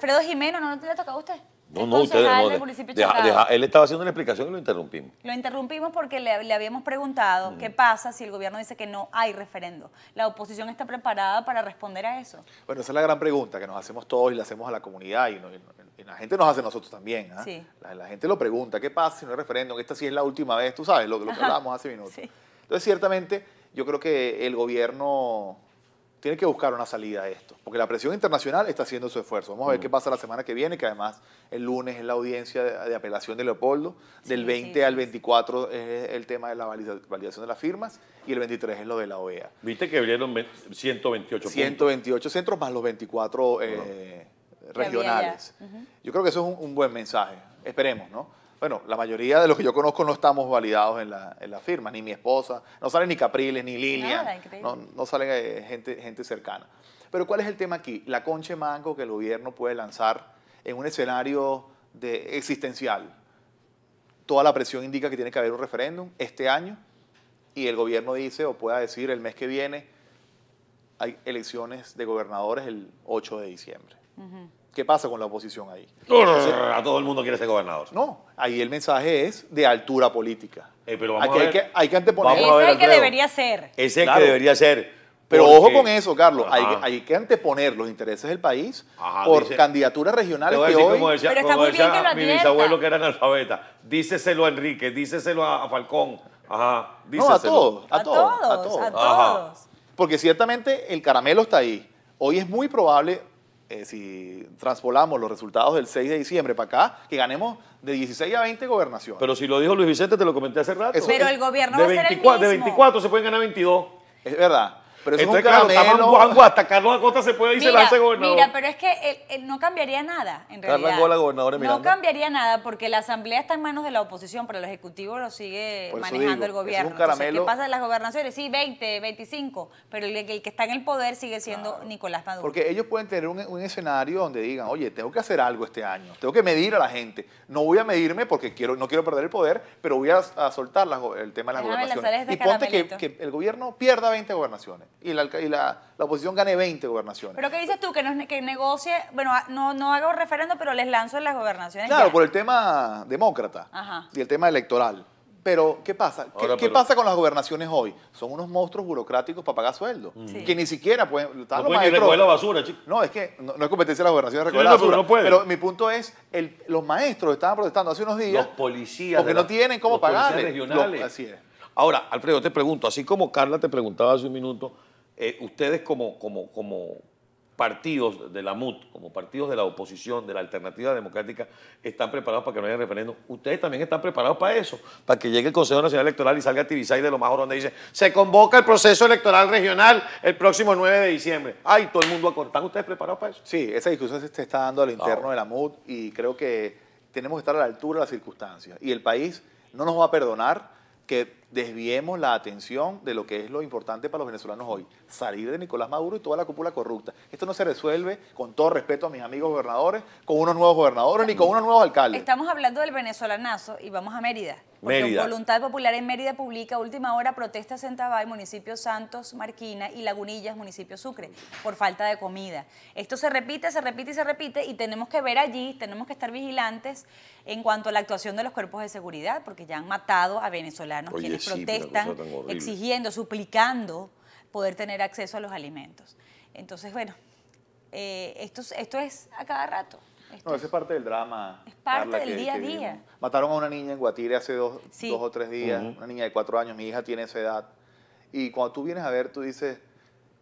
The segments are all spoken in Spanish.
Alfredo Jimeno, ¿no, le toca a usted? No, no, usted no, él estaba haciendo una explicación y lo interrumpimos. Lo interrumpimos porque le, habíamos preguntado qué pasa si el gobierno dice que no hay referendo. ¿La oposición está preparada para responder a eso? Bueno, esa es la gran pregunta que nos hacemos todos y la hacemos a la comunidad y, la gente nos hace nosotros también. ¿ah? La, gente lo pregunta, ¿qué pasa si no hay referendo? Esta sí es la última vez, tú sabes, lo, lo que hablábamos hace minutos. Entonces, ciertamente, yo creo que el gobierno tiene que buscar una salida a esto, porque la presión internacional está haciendo su esfuerzo. Vamos a ver qué pasa la semana que viene, que además el lunes es la audiencia de, apelación de Leopoldo, del 20 al 24 es el tema de la validación de las firmas y el 23 es lo de la OEA. Viste que abrieron 128 128 centros más los 24 eh, regionales. Yo creo que eso es un buen mensaje, esperemos, ¿no? Bueno, la mayoría de los que yo conozco no estamos validados en la, firma, ni mi esposa, no salen ni Capriles, ni Lilian, no, no, salen eh, gente, gente cercana. Pero ¿cuál es el tema aquí? La concha mango que el gobierno puede lanzar en un escenario de, existencial. Toda la presión indica que tiene que haber un referéndum este año y el gobierno dice o pueda decir el mes que viene hay elecciones de gobernadores el 8 de diciembre. ¿Qué pasa con la oposición ahí? a todo el mundo quiere ser gobernador. No, ahí el mensaje es de altura política. Eh, pero vamos a ver. Hay, que, hay que anteponer. Vamos a es el que debería ser. Ese es el que debería ser. Pero ojo con eso, Carlos. Hay, hay que anteponer los intereses del país por candidaturas regionales que hoy. Pero está como muy bien que mi bisabuelo que era analfabeta. Díceselo a Enrique, díceselo a, Falcón. Ajá, a todos, a, todos, a todos. Porque ciertamente el caramelo está ahí. Hoy es muy probable, eh, si transpolamos los resultados del 6 de diciembre para acá, que ganemos de 16 a 20 gobernaciones. Pero si lo dijo Luis Vicente, te lo comenté hace rato. pero el gobierno de va a ser el mismo. De 24 se pueden ganar 22. Es verdad. Pero es claro, hasta Carlos Acosta se puede ir se gobernador. Mira, pero es que no cambiaría nada, en realidad. No cambiaría nada porque la asamblea está en manos de la oposición, pero el ejecutivo lo sigue manejando el gobierno. ¿qué pasa en las gobernaciones? Sí, 20, 25, pero el, que está en el poder sigue siendo Nicolás Maduro. Porque ellos pueden tener un, escenario donde digan, oye, tengo que hacer algo este año, tengo que medir a la gente. No voy a medirme porque quiero, no quiero perder el poder, pero voy a, soltar el tema de las gobernaciones. Y ponte que, el gobierno pierda 20 gobernaciones y la, oposición gane 20 gobernaciones. Pero ¿qué dices tú? Que, no, que negocie, bueno, no, no referendo, pero les lanzo en las gobernaciones. Claro, por el tema demócrata y el tema electoral. Pero, ¿qué pasa? ¿Qué, pasa con las gobernaciones hoy? Son unos monstruos burocráticos para pagar sueldo. Mm. Que ni siquiera pueden. No recoger la basura, chico. No, es que no, es competencia de las gobernaciones recoger la basura. pero mi punto es: el, los maestros estaban protestando hace unos días. Los policías. Porque no tienen cómo pagar. Los, así es. Ahora, Alfredo, te pregunto, así como Carla te preguntaba hace un minuto eh, ustedes como, como, como partidos de la MUT, como partidos de la oposición, de la alternativa democrática, están preparados para que no haya referéndum. Ustedes también están preparados para eso, para que llegue el Consejo Nacional Electoral y salga a Tibisay de lo más donde dice, se convoca el proceso electoral regional el próximo 9 de diciembre. Ay, todo el mundo a ¿Están ustedes preparados para eso? Sí, esa discusión se está dando al interno de la MUT y creo que tenemos que estar a la altura de las circunstancias. Y el país no nos va a perdonar que desviemos la atención de lo que es lo importante para los venezolanos hoy, salir de Nicolás Maduro y toda la cúpula corrupta. Esto no se resuelve, con todo respeto a mis amigos gobernadores, con unos nuevos gobernadores ni con unos nuevos alcaldes. Estamos hablando del venezolanazo y vamos a Mérida. Porque Voluntad Popular en Mérida publica última hora protestas en Tabay, municipio Santos, Marquina y Lagunillas, municipio Sucre, por falta de comida. Esto se repite, se repite y se repite y tenemos que ver allí, tenemos que estar vigilantes en cuanto a la actuación de los cuerpos de seguridad, porque ya han matado a venezolanos protestan exigiendo, suplicando poder tener acceso a los alimentos. Entonces, bueno, eh, esto, esto es a cada rato. no, eso es parte del drama. Es parte del día a día. Mataron a una niña en Guatire hace dos, o tres días, una niña de cuatro años, mi hija tiene esa edad. Y cuando tú vienes a ver, tú dices,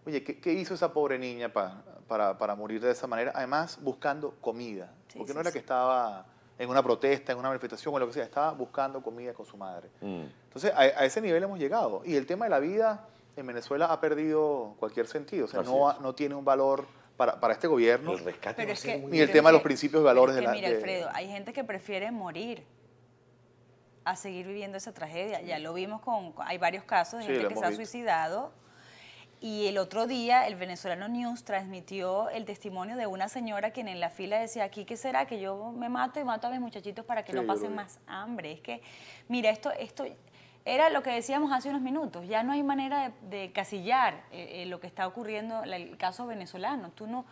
oye, ¿qué, hizo esa pobre niña para, morir de esa manera? Además, buscando comida, porque no era que estaba en una protesta, en una manifestación o lo que sea, estaba buscando comida con su madre. Mm. Entonces, a, ese nivel hemos llegado. Y el tema de la vida en Venezuela ha perdido cualquier sentido. O sea, no, no tiene un valor para, este gobierno. rescate pero ni el tema de los principios y valores de la Mira, Alfredo, hay gente que prefiere morir a seguir viviendo esa tragedia. Ya lo vimos con, hay varios casos de gente que se ha suicidado y el otro día el venezolano News transmitió el testimonio de una señora quien en la fila decía, aquí qué será que yo me mato y mato a mis muchachitos para que no pasen más hambre. Es que, mira, esto, esto era lo que decíamos hace unos minutos, ya no hay manera de, casillar eh, eh, lo que está ocurriendo, el caso venezolano. Tú no,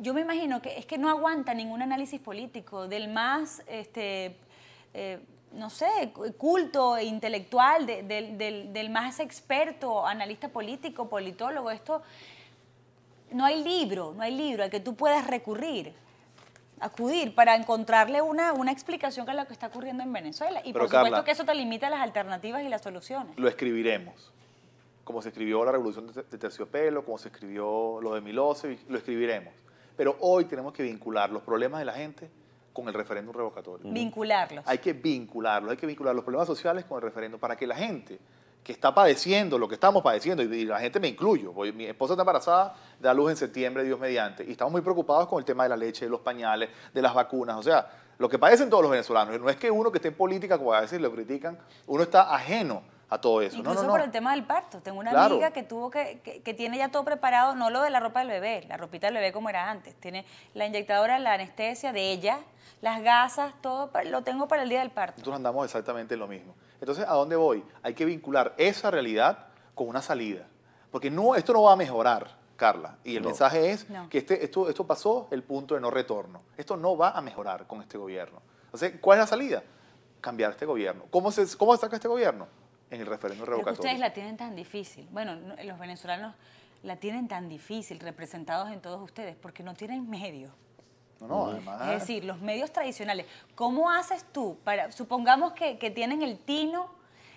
yo me imagino que es que no aguanta ningún análisis político, del más este, eh, no sé, culto, intelectual, del, más experto, analista político, politólogo. Esto no hay libro, no hay libro al que tú puedas recurrir acudir para encontrarle una, explicación a lo que está ocurriendo en Venezuela. Y por supuesto que eso te limita las alternativas y las soluciones. Lo escribiremos. Como se escribió la revolución de terciopelo, como se escribió lo de Milosevic, lo escribiremos. Pero hoy tenemos que vincular los problemas de la gente con el referéndum revocatorio. Vincularlos. Hay que vincularlos, hay que vincular los problemas sociales con el referéndum para que la gente que está padeciendo lo que estamos padeciendo, y la gente me incluyo, mi esposa está embarazada, da luz en septiembre, Dios mediante, y estamos muy preocupados con el tema de la leche, de los pañales, de las vacunas, o sea, lo que padecen todos los venezolanos, no es que uno que esté en política, como a veces lo critican, uno está ajeno a todo eso. Incluso no, por el tema del parto. Tengo una amiga que tuvo que, tiene ya todo preparado, no lo de la ropa del bebé, la ropita del bebé como era antes. Tiene la inyectadora, la anestesia de ella, las gasas, todo lo tengo para el día del parto. Nosotros andamos exactamente lo mismo. Entonces, ¿a dónde voy? Hay que vincular esa realidad con una salida. Porque esto no va a mejorar. Carla. Y el mensaje es que este, esto, pasó el punto de no retorno. Esto no va a mejorar con este gobierno. Entonces, ¿cuál es la salida? Cambiar este gobierno. ¿Cómo se, saca este gobierno? en el ustedes la tienen tan difícil. Bueno, los venezolanos la tienen tan difícil, representados en todos ustedes, porque no tienen medios. No, no, además... Es decir, los medios tradicionales. ¿Cómo haces tú para, supongamos que, tienen el tino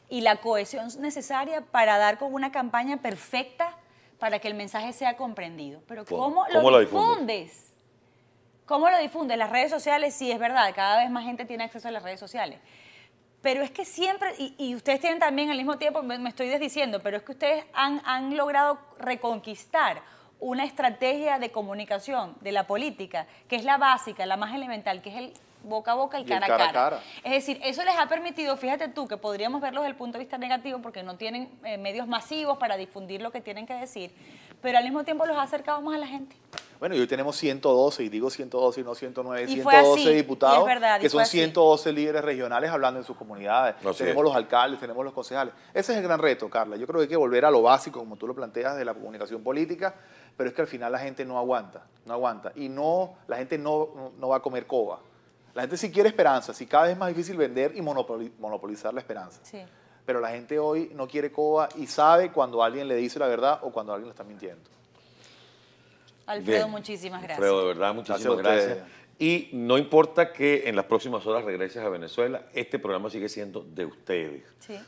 y la cohesión necesaria para dar con una campaña perfecta para que el mensaje sea comprendido. Pero ¿cómo, ¿Cómo lo difundes? ¿Cómo lo difundes? Las redes sociales, sí, es verdad, cada vez más gente tiene acceso a las redes sociales pero es que siempre, y, ustedes tienen también al mismo tiempo, me, estoy desdiciendo, pero es que ustedes han, han, logrado reconquistar una estrategia de comunicación de la política, que es la básica, la más elemental, que es el boca a boca, el, cara, a cara. Es decir, eso les ha permitido, fíjate tú, que podríamos verlos desde el punto de vista negativo porque no tienen eh, medios masivos para difundir lo que tienen que decir, pero al mismo tiempo los ha acercado más a la gente. Bueno, y hoy tenemos 112, y digo 112 y no 109, 112 diputados, que son 112 líderes regionales hablando en sus comunidades. tenemos los alcaldes, tenemos los concejales. Ese es el gran reto, Carla. Yo creo que hay que volver a lo básico, como tú lo planteas, de la comunicación política, pero es que al final la gente no aguanta, no aguanta. Y no, la gente no, va a comer coba. La gente sí quiere esperanza, sí cada vez es más difícil vender y monopolizar la esperanza. Sí. Pero la gente hoy no quiere coba y sabe cuando alguien le dice la verdad o cuando alguien le está mintiendo. Alfredo, muchísimas gracias. Alfredo, de verdad, muchísimas gracias. Y no importa que en las próximas horas regreses a Venezuela, este programa sigue siendo de ustedes,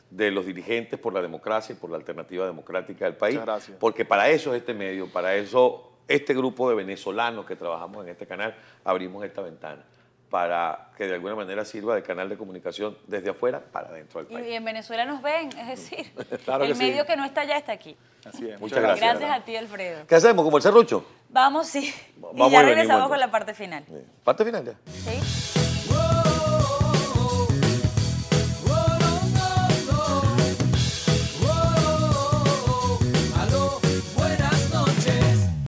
de los dirigentes por la democracia y por la alternativa democrática del país. Muchas gracias. Porque para eso es este medio, para eso este grupo de venezolanos que trabajamos en este canal, abrimos esta ventana para que de alguna manera sirva de canal de comunicación desde afuera para dentro del país. Y en Venezuela nos ven, es decir, el medio que no está allá está aquí. Así es. Muchas gracias. Gracias a ti, Alfredo. ¿Qué hacemos? ¿Como el serrucho? Vamos, sí. y ya regresamos con la parte final. ¿Parte final ya? Sí.